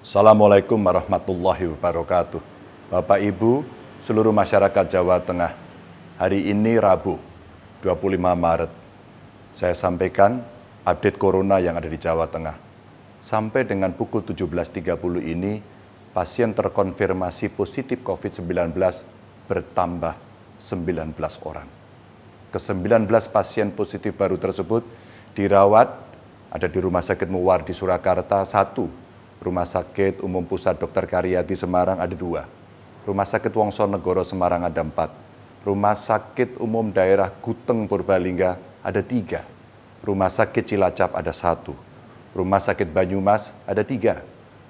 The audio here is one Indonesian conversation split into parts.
Assalamualaikum warahmatullahi wabarakatuh. Bapak Ibu, seluruh masyarakat Jawa Tengah. Hari ini Rabu, 25 Maret. Saya sampaikan update corona yang ada di Jawa Tengah. Sampai dengan pukul 17.30 ini, pasien terkonfirmasi positif COVID-19 bertambah 19 orang. Ke-19 pasien positif baru tersebut dirawat ada di Rumah Sakit Muwardi Surakarta satu. Rumah Sakit Umum Pusat Dr. Karyadi Semarang ada dua. Rumah Sakit Wongso Negoro Semarang ada empat. Rumah Sakit Umum Daerah Guteng Purbalingga ada tiga. Rumah Sakit Cilacap ada satu. Rumah Sakit Banyumas ada tiga.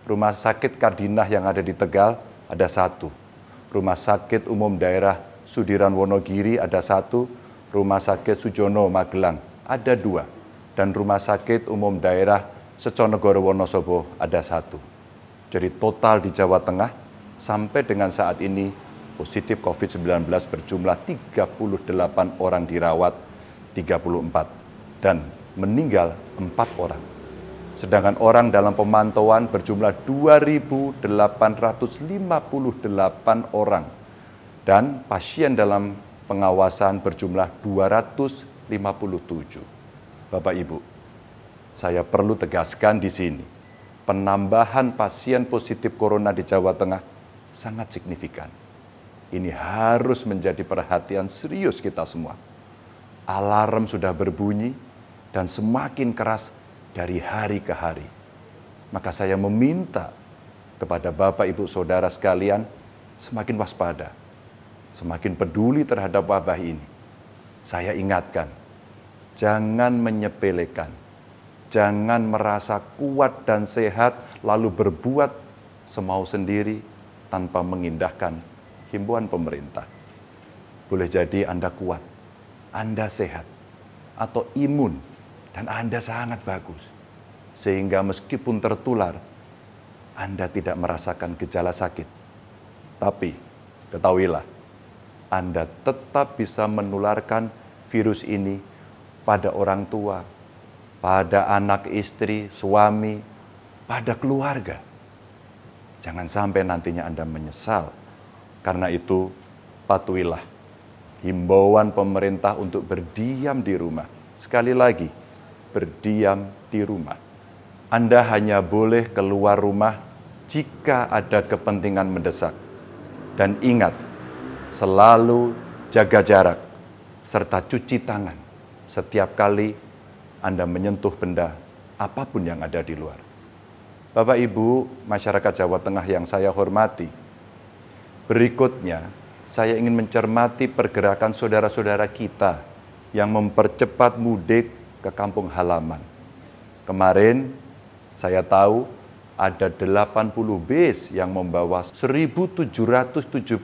Rumah Sakit Kardinah yang ada di Tegal ada satu. Rumah Sakit Umum Daerah Sudiran Wonogiri ada satu. Rumah Sakit Sujono Magelang ada dua. Dan Rumah Sakit Umum Daerah Seconegoro Wonosobo ada satu. Jadi total di Jawa Tengah sampai dengan saat ini positif COVID-19 berjumlah 38 orang dirawat 34 dan meninggal 4 orang. Sedangkan orang dalam pemantauan berjumlah 2.858 orang dan pasien dalam pengawasan berjumlah 257. Bapak Ibu, saya perlu tegaskan di sini, penambahan pasien positif corona di Jawa Tengah sangat signifikan. Ini harus menjadi perhatian serius kita semua. Alarm sudah berbunyi dan semakin keras dari hari ke hari. Maka saya meminta kepada Bapak Ibu Saudara sekalian semakin waspada, semakin peduli terhadap wabah ini. Saya ingatkan, jangan menyepelekan Jangan merasa kuat dan sehat lalu berbuat semau sendiri tanpa mengindahkan himbauan pemerintah. Boleh jadi Anda kuat, Anda sehat, atau imun, dan Anda sangat bagus. Sehingga meskipun tertular, Anda tidak merasakan gejala sakit. Tapi, ketahuilah, Anda tetap bisa menularkan virus ini pada orang tua, pada anak istri, suami, pada keluarga. Jangan sampai nantinya Anda menyesal. Karena itu, patuhilah himbauan pemerintah untuk berdiam di rumah. Sekali lagi, berdiam di rumah. Anda hanya boleh keluar rumah jika ada kepentingan mendesak. Dan ingat, selalu jaga jarak serta cuci tangan setiap kali anda menyentuh benda apapun yang ada di luar. Bapak Ibu, masyarakat Jawa Tengah yang saya hormati, berikutnya saya ingin mencermati pergerakan saudara-saudara kita yang mempercepat mudik ke kampung halaman. Kemarin saya tahu ada 80 bis yang membawa 1.776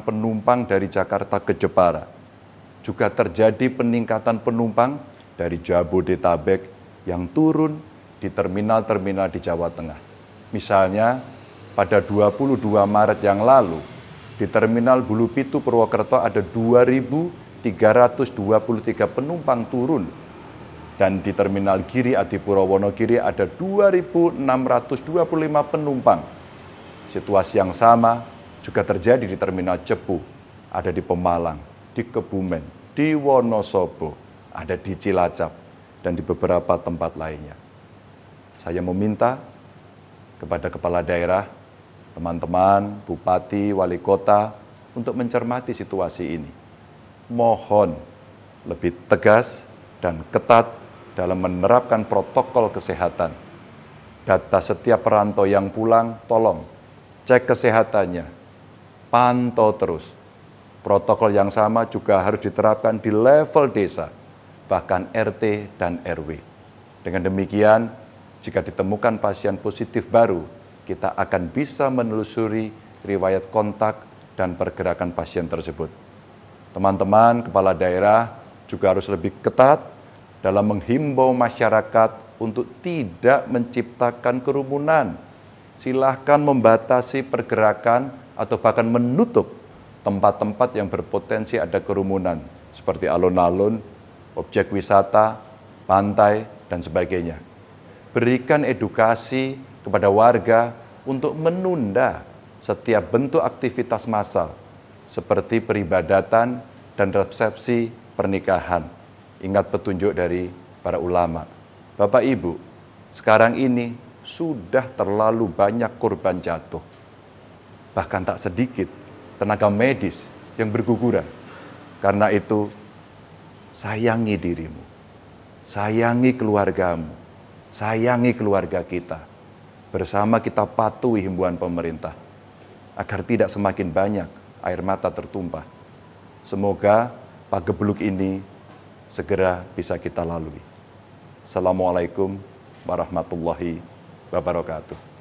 penumpang dari Jakarta ke Jepara. Juga terjadi peningkatan penumpang dari Jabodetabek yang turun di terminal-terminal di Jawa Tengah. Misalnya, pada 22 Maret yang lalu, di Terminal Bulu Pitu Purwokerto ada 2.323 penumpang turun dan di Terminal Giri Adipuro Wonogiri ada 2.625 penumpang. Situasi yang sama juga terjadi di Terminal Cepu, ada di Pemalang, di Kebumen, di Wonosobo, ada di Cilacap dan di beberapa tempat lainnya. Saya meminta kepada kepala daerah, teman-teman, bupati, wali kota untuk mencermati situasi ini. Mohon lebih tegas dan ketat dalam menerapkan protokol kesehatan. Data setiap perantau yang pulang, tolong cek kesehatannya, pantau terus. Protokol yang sama juga harus diterapkan di level desa bahkan RT dan RW. Dengan demikian, jika ditemukan pasien positif baru, kita akan bisa menelusuri riwayat kontak dan pergerakan pasien tersebut. Teman-teman kepala daerah juga harus lebih ketat dalam menghimbau masyarakat untuk tidak menciptakan kerumunan. Silahkan membatasi pergerakan atau bahkan menutup tempat-tempat yang berpotensi ada kerumunan, seperti alun-alun objek wisata, pantai, dan sebagainya. Berikan edukasi kepada warga untuk menunda setiap bentuk aktivitas massal seperti peribadatan dan resepsi pernikahan. Ingat petunjuk dari para ulama. Bapak Ibu, sekarang ini sudah terlalu banyak korban jatuh. Bahkan tak sedikit tenaga medis yang berguguran. Karena itu sayangi dirimu, sayangi keluargamu, sayangi keluarga kita. Bersama kita patuhi himbuan pemerintah agar tidak semakin banyak air mata tertumpah. Semoga pagebluk ini segera bisa kita lalui. Assalamualaikum warahmatullahi wabarakatuh.